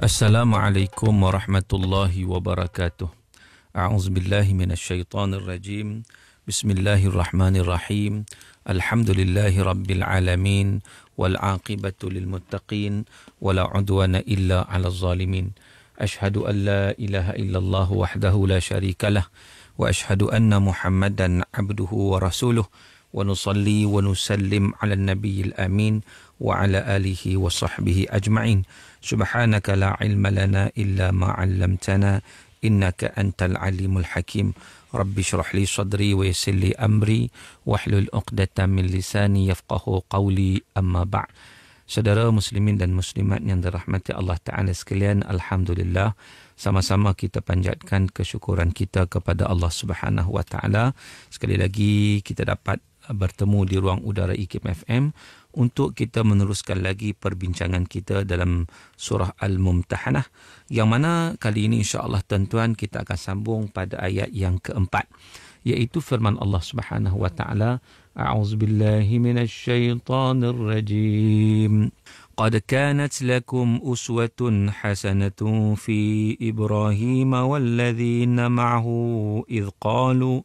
Assalamualaikum warahmatullahi wabarakatuh. A'udzubillahi minasyaitonirrajim. Bismillahirrahmanirrahim. Alhamdulillahirabbil alamin wal aqibatu lil muttaqin wala udwana illa 'alal zalimin. Ashhadu an la ilaha illallah wahdahu la syarikalah wa ashhadu anna Muhammadan 'abduhu wa rasuluhu. ونصلي ونسلم على النبي الأمين وعلى آله وصحبه أجمعين سبحانك لا علم لنا إلا ما علمتنا إنك أنت العليم الحكيم رب اشرح لي صدري ويسر لي أمري واحلل عقدة من لساني يفقه قولي أما بعد Saudara muslimin dan muslimat yang dirahmati Allah Ta'ala sekalian, Alhamdulillah, sama-sama kita panjatkan kesyukuran kita kepada Allah Subhanahu Wa Ta'ala. Sekali lagi kita dapat bertemu di ruang udara IKIM FM untuk kita meneruskan lagi perbincangan kita dalam surah Al-Mumtahanah yang mana kali ini insya-Allah tuan-tuan kita akan sambung pada ayat yang keempat iaitu firman Allah Subhanahu wa taala a'uz billahi minasyaitanir rajim قد كانت لكم أسوة حسنة في إبراهيم والذين معه إذ قالوا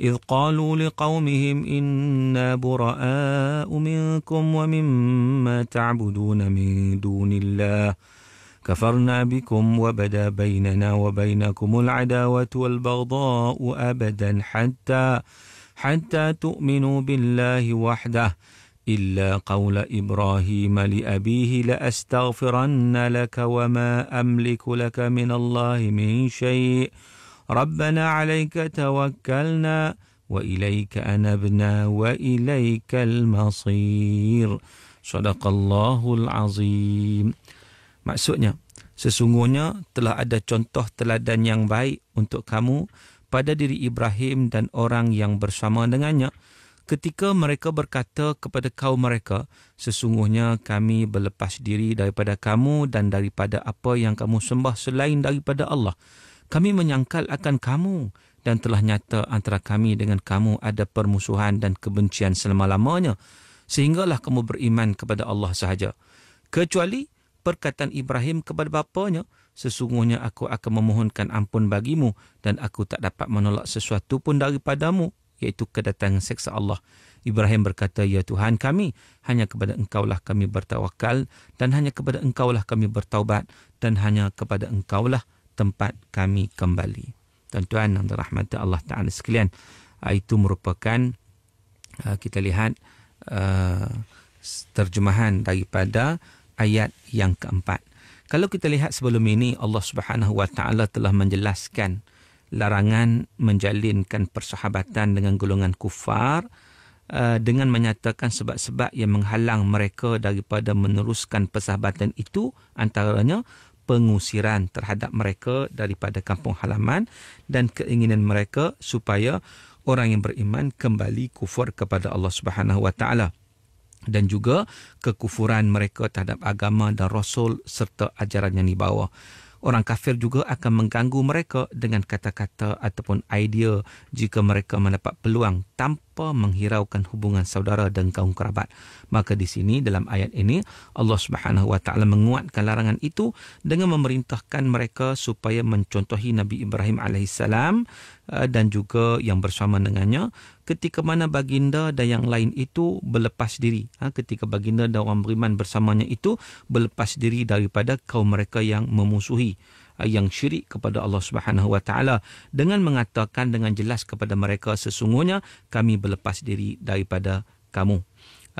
إذ قالوا لقومهم إنا براء منكم ومما تعبدون من دون الله كفرنا بكم وبدا بيننا وبينكم العداوة والبغضاء أبدا حتى حتى تؤمنوا بالله وحده إلا قول إبراهيم لأبيه لأستغفرن لك وما أملك لك من الله من شيء' ربنا عليك توكلنا وإليك أنبنا وإليك المصير صدق الله العظيم maksudnya sesungguhnya telah ada contoh teladan yang baik untuk kamu pada diri Ibrahim dan orang yang bersama dengannya ketika mereka berkata kepada kaum mereka sesungguhnya kami berlepas diri daripada kamu dan daripada apa yang kamu sembah selain daripada Allah kami menyangkal akan kamu dan telah nyata antara kami dengan kamu ada permusuhan dan kebencian selama-lamanya sehinggalah kamu beriman kepada Allah sahaja kecuali perkataan Ibrahim kepada bapanya sesungguhnya aku akan memohonkan ampun bagimu dan aku tak dapat menolak sesuatu pun daripadamu iaitu kedatangan seksa Allah Ibrahim berkata ya Tuhan kami hanya kepada engkaulah kami bertawakal dan hanya kepada engkaulah kami bertaubat dan hanya kepada engkaulah kami tempat kami kembali. Tuan-tuan yang dirahmati Allah Ta'ala sekalian, ah, itu merupakan ah, kita lihat ah, terjemahan daripada ayat yang keempat. Kalau kita lihat sebelum ini Allah Subhanahu Wa Ta'ala telah menjelaskan larangan menjalinkan persahabatan dengan golongan kufar dengan menyatakan sebab-sebab yang menghalang mereka daripada meneruskan persahabatan itu antaranya pengusiran terhadap mereka daripada kampung halaman dan keinginan mereka supaya orang yang beriman kembali kufur kepada Allah Subhanahu wa taala dan juga kekufuran mereka terhadap agama dan rasul serta ajaran yang dibawa orang kafir juga akan mengganggu mereka dengan kata-kata ataupun idea jika mereka mendapat peluang tanpa tanpa menghiraukan hubungan saudara dan kaum kerabat. Maka di sini dalam ayat ini Allah Subhanahu Wa Taala menguatkan larangan itu dengan memerintahkan mereka supaya mencontohi Nabi Ibrahim alaihissalam eh, dan juga yang bersama dengannya ketika mana baginda dan yang lain itu berlepas diri ha, ketika baginda dan orang beriman bersamanya itu berlepas diri daripada kaum mereka yang memusuhi Eh, yang syirik kepada Allah Subhanahu wa taala dengan mengatakan dengan jelas kepada mereka sesungguhnya kami berlepas diri daripada kamu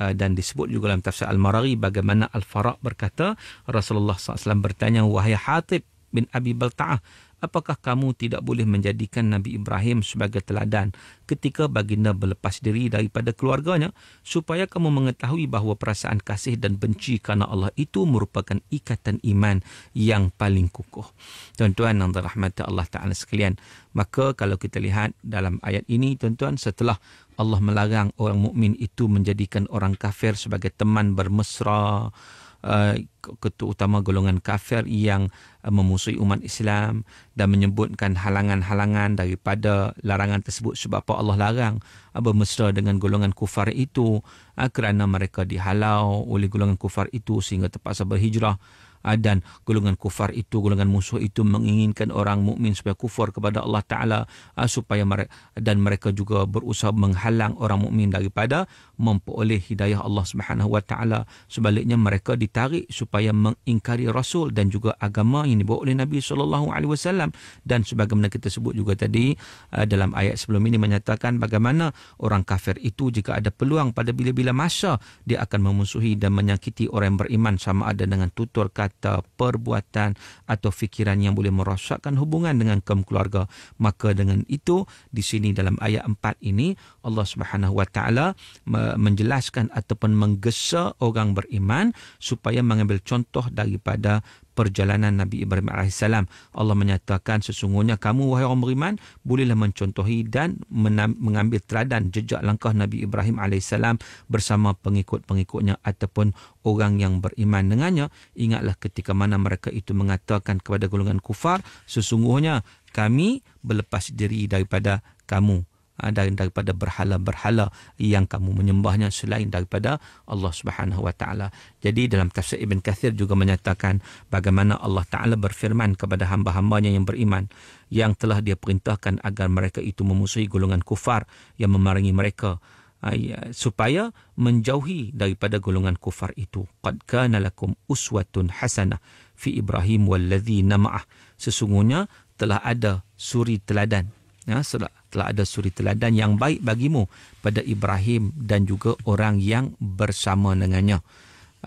eh, dan disebut juga dalam tafsir Al-Marari bagaimana Al-Faraq berkata Rasulullah SAW bertanya Wahai Hatib bin Abi Balta'ah Apakah kamu tidak boleh menjadikan Nabi Ibrahim sebagai teladan ketika baginda berlepas diri daripada keluarganya supaya kamu mengetahui bahawa perasaan kasih dan benci kerana Allah itu merupakan ikatan iman yang paling kukuh. Tuan-tuan yang dirahmati Allah Ta'ala sekalian, maka kalau kita lihat dalam ayat ini, tuan-tuan setelah Allah melarang orang mukmin itu menjadikan orang kafir sebagai teman bermesra, Uh, ketua utama golongan kafir yang uh, memusuhi umat Islam dan menyebutkan halangan-halangan daripada larangan tersebut sebab apa Allah larang uh, bermesra dengan golongan kufar itu kerana mereka dihalau oleh golongan kufar itu sehingga terpaksa berhijrah dan golongan kufar itu golongan musuh itu menginginkan orang mukmin supaya kufur kepada Allah taala ah, supaya mereka, dan mereka juga berusaha menghalang orang mukmin daripada memperoleh hidayah Allah Subhanahu wa taala sebaliknya mereka ditarik supaya mengingkari rasul dan juga agama yang dibawa oleh Nabi sallallahu alaihi wasallam dan sebagaimana kita sebut juga tadi ah, dalam ayat sebelum ini menyatakan bagaimana orang kafir itu jika ada peluang pada bila-bila masa dia akan memusuhi dan menyakiti orang yang beriman sama ada dengan tutur kata kata, perbuatan atau fikiran yang boleh merosakkan hubungan dengan kaum keluarga. Maka dengan itu, di sini dalam ayat 4 ini, Allah Subhanahu Wa Taala menjelaskan ataupun menggesa orang beriman supaya mengambil contoh daripada perjalanan Nabi Ibrahim AS. Allah menyatakan sesungguhnya kamu wahai orang beriman bolehlah mencontohi dan mengambil teladan jejak langkah Nabi Ibrahim AS bersama pengikut-pengikutnya ataupun orang yang beriman dengannya. Ingatlah ketika mana mereka itu mengatakan kepada golongan kufar sesungguhnya kami berlepas diri daripada kamu. Ah, dari daripada berhala-berhala yang kamu menyembahnya selain daripada Allah Subhanahu wa taala. Jadi dalam tafsir Ibn Kathir juga menyatakan bagaimana Allah taala berfirman kepada hamba-hambanya yang beriman yang telah dia perintahkan agar mereka itu memusuhi golongan kufar yang memerangi mereka ah, ya, supaya menjauhi daripada golongan kufar itu. Qad kana lakum uswatun hasanah fi Ibrahim wal ladzina ma'ah. Sesungguhnya telah ada suri teladan ya sudah telah ada suri teladan yang baik bagimu pada Ibrahim dan juga orang yang bersama dengannya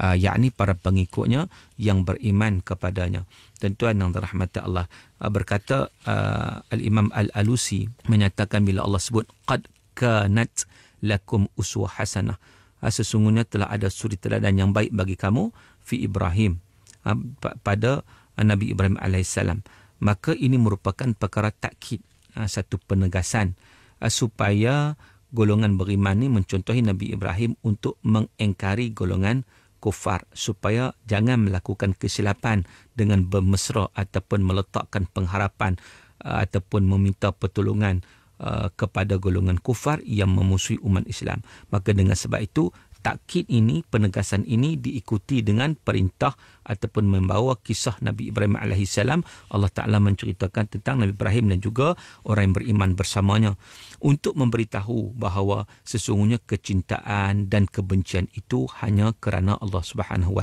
uh, yakni para pengikutnya yang beriman kepadanya tentuan yang dirahmati Allah uh, berkata uh, al-imam al-alusi menyatakan bila Allah sebut qad kanat lakum uswah hasanah uh, sesungguhnya telah ada suri teladan yang baik bagi kamu fi Ibrahim uh, pada Nabi Ibrahim alaihissalam maka ini merupakan perkara takkid Ah, satu penegasan ah, supaya golongan beriman ini mencontohi Nabi Ibrahim untuk mengengkari golongan kufar supaya jangan melakukan kesilapan dengan bermesra ataupun meletakkan pengharapan ah, ataupun meminta pertolongan kepada golongan kufar yang memusuhi umat Islam. Maka dengan sebab itu takkid ini, penegasan ini diikuti dengan perintah ataupun membawa kisah Nabi Ibrahim AS. Allah Ta'ala menceritakan tentang Nabi Ibrahim dan juga orang yang beriman bersamanya. Untuk memberitahu bahawa sesungguhnya kecintaan dan kebencian itu hanya kerana Allah Subhanahu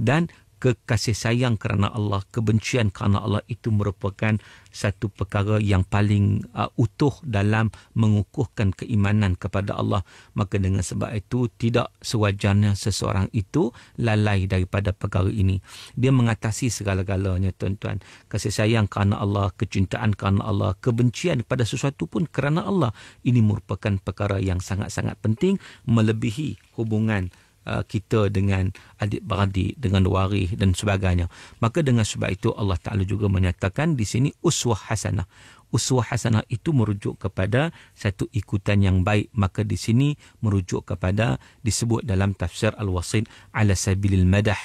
Dan kekasih sayang kerana Allah, kebencian kerana Allah itu merupakan satu perkara yang paling uh, utuh dalam mengukuhkan keimanan kepada Allah. Maka dengan sebab itu tidak sewajarnya seseorang itu lalai daripada perkara ini. Dia mengatasi segala-galanya tuan-tuan. Kasih sayang kerana Allah, kecintaan kerana Allah, kebencian kepada sesuatu pun kerana Allah. Ini merupakan perkara yang sangat-sangat penting melebihi hubungan Uh, kita dengan adik-beradik, dengan waris dan sebagainya. Maka dengan sebab itu Allah Ta'ala juga menyatakan di sini uswah hasanah. Uswah hasanah itu merujuk kepada satu ikutan yang baik. Maka di sini merujuk kepada disebut dalam tafsir Al-Wasid ala sabilil madah.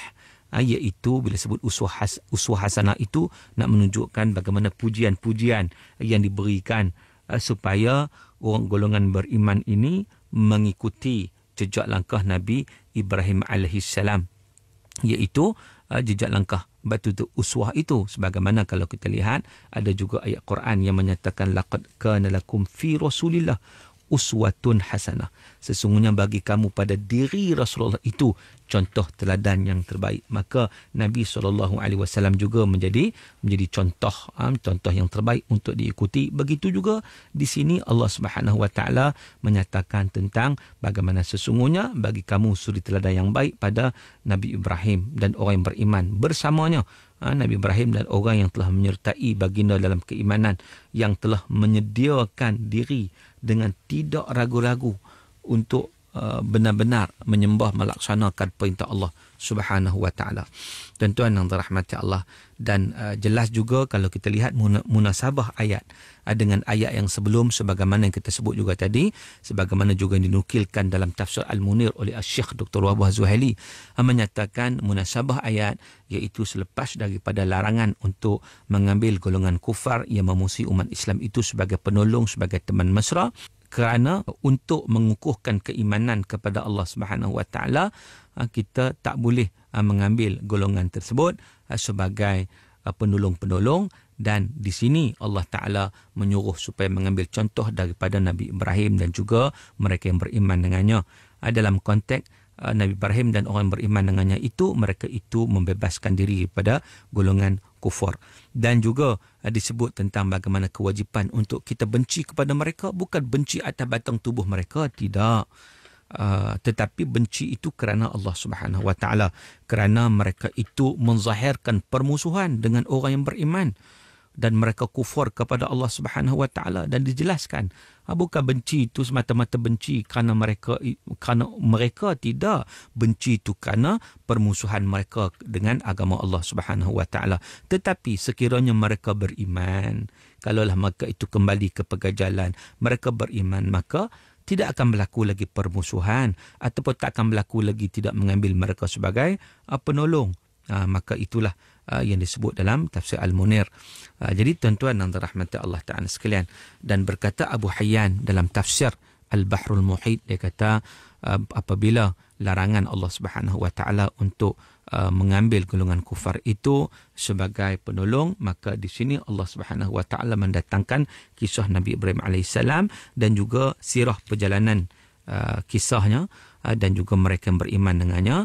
Ha, ah, itu bila sebut uswah, has, uswah hasanah itu nak menunjukkan bagaimana pujian-pujian yang diberikan uh, supaya orang golongan beriman ini mengikuti jejak langkah Nabi Ibrahim alaihissalam iaitu uh, jejak langkah batu tu uswah itu sebagaimana kalau kita lihat ada juga ayat Quran yang menyatakan laqad kana lakum fi rasulillah uswatun hasanah. Sesungguhnya bagi kamu pada diri Rasulullah itu contoh teladan yang terbaik. Maka Nabi saw juga menjadi menjadi contoh ah, contoh yang terbaik untuk diikuti. Begitu juga di sini Allah Subhanahu wa taala menyatakan tentang bagaimana sesungguhnya bagi kamu suri teladan yang baik pada Nabi Ibrahim dan orang yang beriman bersamanya ah, Nabi Ibrahim dan orang yang telah menyertai baginda dalam keimanan yang telah menyediakan diri dengan tidak ragu-ragu untuk Uh, benar-benar menyembah melaksanakan perintah Allah Subhanahu wa taala. Tuan-tuan yang dirahmati Allah dan uh, jelas juga kalau kita lihat munasabah ayat uh, dengan ayat yang sebelum sebagaimana yang kita sebut juga tadi sebagaimana juga yang dinukilkan dalam tafsir Al-Munir oleh Syekh Dr. Wahbah Zuhaili uh, menyatakan munasabah ayat iaitu selepas daripada larangan untuk mengambil golongan kufar yang memusuhi umat Islam itu sebagai penolong sebagai teman mesra kerana untuk mengukuhkan keimanan kepada Allah Subhanahu Wa Taala ha, kita tak boleh ha, mengambil golongan tersebut ha, sebagai penolong-penolong dan di sini Allah Taala menyuruh supaya mengambil contoh daripada Nabi Ibrahim dan juga mereka yang beriman dengannya dalam konteks Nabi Ibrahim dan orang beriman dengannya itu mereka itu membebaskan diri daripada golongan kufur dan juga eh, disebut tentang bagaimana kewajipan untuk kita benci kepada mereka bukan benci atas batang tubuh mereka tidak Uh, tetapi benci itu kerana Allah Subhanahu Wa Taala kerana mereka itu menzahirkan permusuhan dengan orang yang beriman dan mereka kufur kepada Allah Subhanahu Wa Taala dan dijelaskan ah, bukan benci itu semata-mata benci kerana mereka kerana mereka tidak benci itu kerana permusuhan mereka dengan agama Allah Subhanahu Wa Taala tetapi sekiranya mereka beriman kalaulah mereka itu kembali ke pegajalan mereka beriman maka tidak akan berlaku lagi permusuhan ataupun tak akan berlaku lagi tidak mengambil mereka sebagai ah, penolong ah, maka itulah Uh, yang disebut dalam tafsir Al-Munir. Uh, jadi tuan-tuan dan rahmati Allah Ta'ala sekalian. Dan berkata Abu Hayyan dalam tafsir Al-Bahrul Muhyid, dia kata uh, apabila larangan Allah Subhanahu Wa Ta'ala untuk mengambil golongan kufar itu sebagai penolong maka di sini Allah Subhanahu Wa Ta'ala mendatangkan kisah Nabi Ibrahim alaihissalam dan juga sirah perjalanan kisahnya dan juga mereka yang beriman dengannya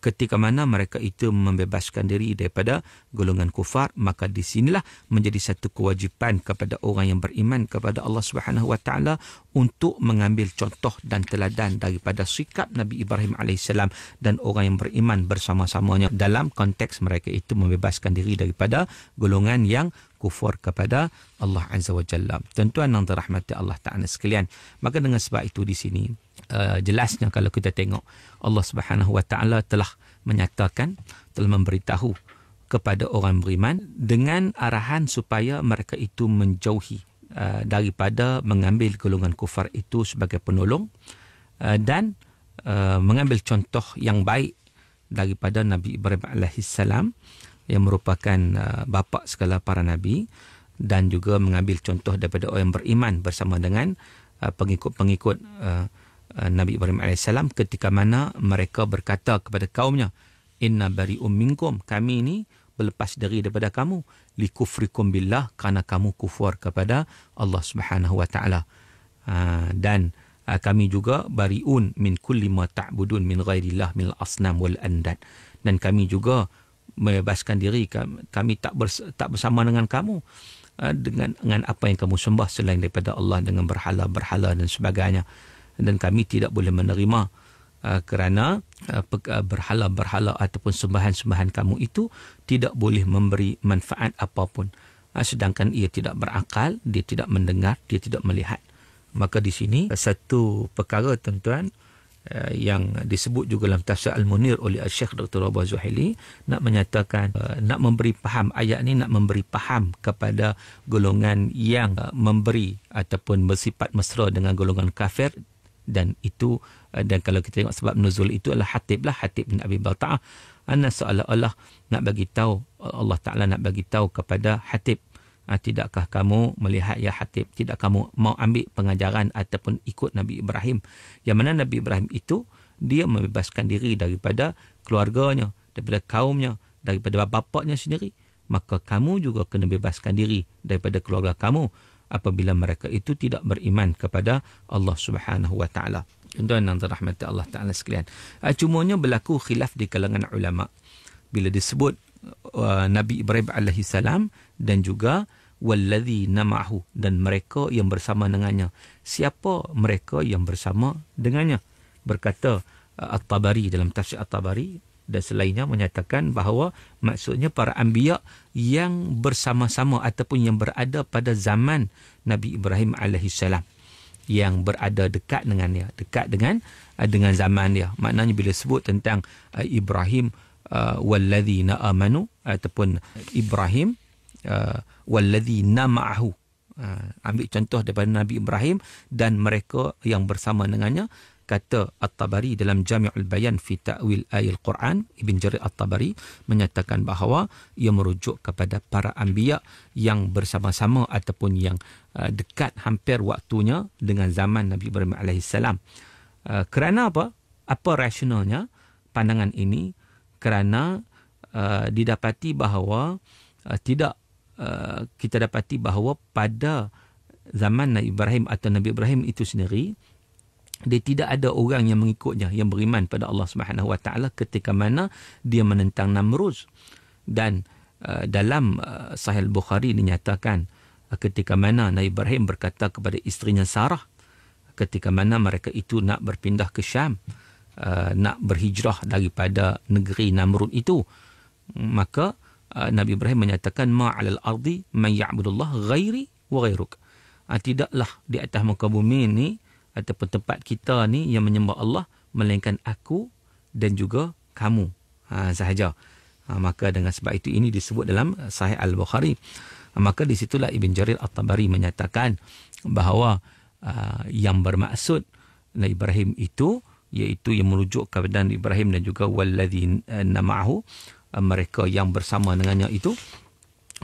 ketika mana mereka itu membebaskan diri daripada golongan kufar maka di sinilah menjadi satu kewajipan kepada orang yang beriman kepada Allah Subhanahu wa taala untuk mengambil contoh dan teladan daripada sikap Nabi Ibrahim alaihissalam dan orang yang beriman bersama-samanya dalam konteks mereka itu membebaskan diri daripada golongan yang kufur kepada Allah Azza wa Jalla. Tuan-tuan dan Allah Ta'ala sekalian. Maka dengan sebab itu di sini, Uh, jelasnya kalau kita tengok Allah Subhanahu Wa Taala telah menyatakan telah memberitahu kepada orang beriman dengan arahan supaya mereka itu menjauhi uh, daripada mengambil golongan kufar itu sebagai penolong uh, dan uh, mengambil contoh yang baik daripada Nabi Ibrahim alaihi salam yang merupakan uh, bapa segala para nabi dan juga mengambil contoh daripada orang beriman bersama dengan uh, pengikut-pengikut uh, Uh, Nabi Ibrahim AS ketika mana mereka berkata kepada kaumnya, Inna bari umminkum, kami ini berlepas diri daripada kamu. Likufrikum billah, kerana kamu kufur kepada Allah Subhanahu uh, Dan uh, kami juga bariun min kulli ma ta'budun min ghairillah min asnam wal andad. Dan kami juga membebaskan diri kami tak tak bersama dengan kamu dengan dengan apa yang kamu sembah selain daripada Allah dengan berhala-berhala dan sebagainya dan kami tidak boleh menerima uh, kerana uh, uh, berhala-berhala ataupun sembahan-sembahan kamu itu tidak boleh memberi manfaat apapun uh, sedangkan ia tidak berakal dia tidak mendengar dia tidak melihat maka di sini satu perkara tuan-tuan yang disebut juga dalam tafsir al-munir oleh al-syekh Dr. Abu Zuhaili nak menyatakan nak memberi paham ayat ini nak memberi paham kepada golongan yang memberi ataupun bersifat mesra dengan golongan kafir dan itu eh, dan kalau kita tengok sebab nuzul itu adalah hatib lah hatib bin Abi Balta'ah anna seolah-olah nak bagi tahu Allah Taala nak bagi tahu kepada hatib ah, tidakkah kamu melihat ya hatib tidak kamu mau ambil pengajaran ataupun ikut Nabi Ibrahim yang mana Nabi Ibrahim itu dia membebaskan diri daripada keluarganya daripada kaumnya daripada bapaknya sendiri maka kamu juga kena bebaskan diri daripada keluarga kamu apabila mereka itu tidak beriman kepada Allah Subhanahu wa taala. Tuan-tuan yang dirahmati Allah Taala sekalian. Ah, cumanya berlaku khilaf di kalangan ulama bila disebut uh, Nabi Ibrahim alaihi salam dan juga walladhi namahu dan mereka yang bersama dengannya. Siapa mereka yang bersama dengannya? Berkata uh, At-Tabari dalam tafsir At-Tabari, dan selainnya menyatakan bahawa maksudnya para anbiya yang bersama-sama ataupun yang berada pada zaman Nabi Ibrahim alaihissalam yang berada dekat dengan dia dekat dengan eh, dengan zaman dia maknanya bila sebut tentang eh, Ibrahim uh, eh, wallazina amanu ataupun Ibrahim uh, wallazina ma'ahu uh, ambil contoh daripada Nabi Ibrahim dan mereka yang bersama dengannya kata At-Tabari dalam Jami'ul Bayan fi Ta'wil Ayat quran Ibn Jarir At-Tabari menyatakan bahawa ia merujuk kepada para anbiya yang bersama-sama ataupun yang uh, dekat hampir waktunya dengan zaman Nabi Ibrahim alaihi salam. Uh, kerana apa? Apa rasionalnya pandangan ini? Kerana uh, didapati bahawa tidak kita dapati bahawa pada zaman Nabi Ibrahim atau Nabi Ibrahim itu sendiri dia tidak ada orang yang mengikutnya yang beriman pada Allah Subhanahu Wa Taala ketika mana dia menentang Namrud dan uh, dalam uh, Sahih Bukhari dinyatakan uh, ketika mana Nabi Ibrahim berkata kepada isterinya Sarah ketika mana mereka itu nak berpindah ke Syam uh, nak berhijrah daripada negeri Namrud itu maka uh, Nabi Ibrahim menyatakan ma'al ardi may ya'budullah ghairi wa ghairuk uh, tidaklah di atas muka bumi ini ataupun tempat kita ni yang menyembah Allah melainkan aku dan juga kamu ha, sahaja. Ha, maka dengan sebab itu ini disebut dalam Sahih Al-Bukhari. Ha, maka di situlah Ibn Jarir At-Tabari menyatakan bahawa ha, yang bermaksud Nabi Ibrahim itu iaitu yang merujuk kepada Nabi Ibrahim dan juga wallazi eh, nama'hu eh, mereka yang bersama dengannya itu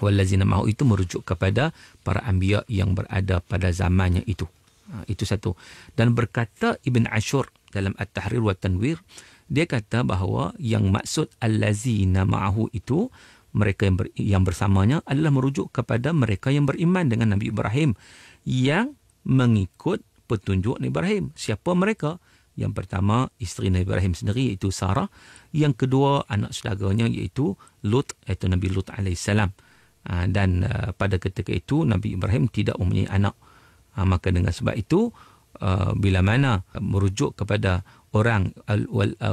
wallazi nama'hu itu merujuk kepada para anbiya yang berada pada zamannya itu. Ah, itu satu dan berkata Ibn Ashur dalam At-Tahrir wa Tanwir dia kata bahawa yang maksud al-lazina ma'ahu itu mereka yang, ber, yang bersamanya adalah merujuk kepada mereka yang beriman dengan Nabi Ibrahim yang mengikut petunjuk Nabi Ibrahim siapa mereka yang pertama isteri Nabi Ibrahim sendiri iaitu Sarah yang kedua anak saudaranya iaitu Lut iaitu Nabi Lut alaihissalam ah, dan ah, pada ketika itu Nabi Ibrahim tidak mempunyai anak Ha, maka dengan sebab itu uh, bila mana merujuk kepada orang ah,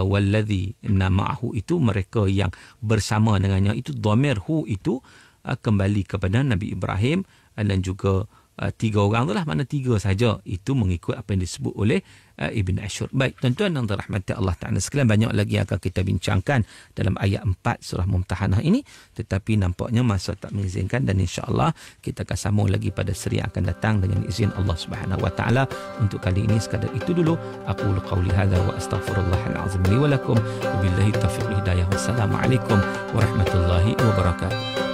walladhi nama'ahu itu mereka yang bersama dengannya itu dhamir hu itu uh, kembali kepada Nabi Ibrahim dan juga Uh, tiga orang itulah mana tiga saja itu mengikut apa yang disebut oleh uh, Ibn Ashur. Baik, tuan-tuan yang dirahmati Allah Taala sekalian banyak lagi yang akan kita bincangkan dalam ayat 4 surah Mumtahanah ini tetapi nampaknya masa tak mengizinkan dan insya-Allah kita akan sambung lagi pada seri yang akan datang dengan izin Allah Subhanahu Wa Taala untuk kali ini sekadar itu dulu aku qauli hadza wa astaghfirullahal azim li wa lakum wabillahi taufiq hidayah wassalamualaikum warahmatullahi wabarakatuh.